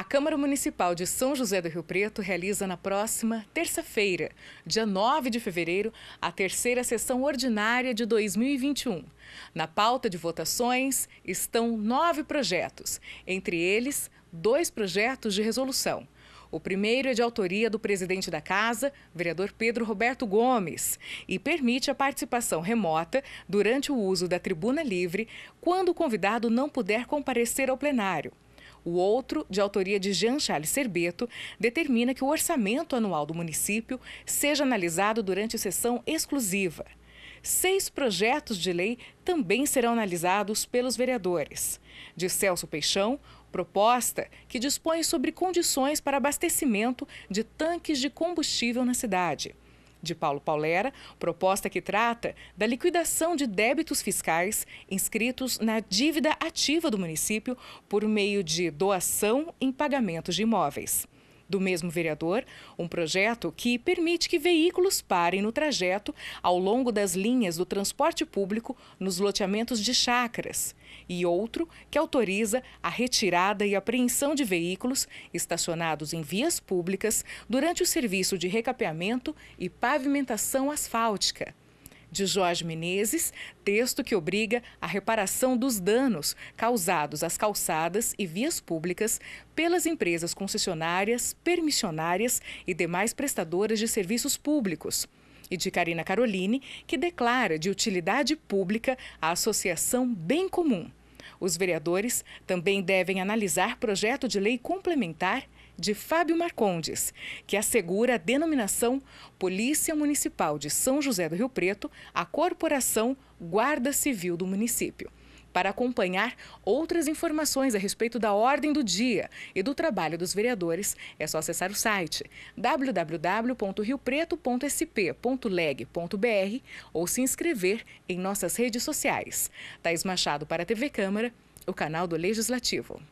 A Câmara Municipal de São José do Rio Preto realiza na próxima terça-feira, dia 9 de fevereiro, a terceira sessão ordinária de 2021. Na pauta de votações estão nove projetos, entre eles, dois projetos de resolução. O primeiro é de autoria do presidente da casa, vereador Pedro Roberto Gomes, e permite a participação remota durante o uso da tribuna livre quando o convidado não puder comparecer ao plenário. O outro, de autoria de Jean Charles Serbeto, determina que o orçamento anual do município seja analisado durante sessão exclusiva. Seis projetos de lei também serão analisados pelos vereadores. De Celso Peixão, proposta que dispõe sobre condições para abastecimento de tanques de combustível na cidade de Paulo Paulera, proposta que trata da liquidação de débitos fiscais inscritos na dívida ativa do município por meio de doação em pagamentos de imóveis do mesmo vereador, um projeto que permite que veículos parem no trajeto ao longo das linhas do transporte público nos loteamentos de chacras, e outro que autoriza a retirada e apreensão de veículos estacionados em vias públicas durante o serviço de recapeamento e pavimentação asfáltica de Jorge Menezes, texto que obriga a reparação dos danos causados às calçadas e vias públicas pelas empresas concessionárias, permissionárias e demais prestadoras de serviços públicos. E de Karina Caroline, que declara de utilidade pública a Associação Bem Comum. Os vereadores também devem analisar projeto de lei complementar de Fábio Marcondes, que assegura a denominação Polícia Municipal de São José do Rio Preto à Corporação Guarda Civil do município. Para acompanhar outras informações a respeito da ordem do dia e do trabalho dos vereadores, é só acessar o site www.riopreto.sp.leg.br ou se inscrever em nossas redes sociais. Thais Machado para a TV Câmara, o canal do Legislativo.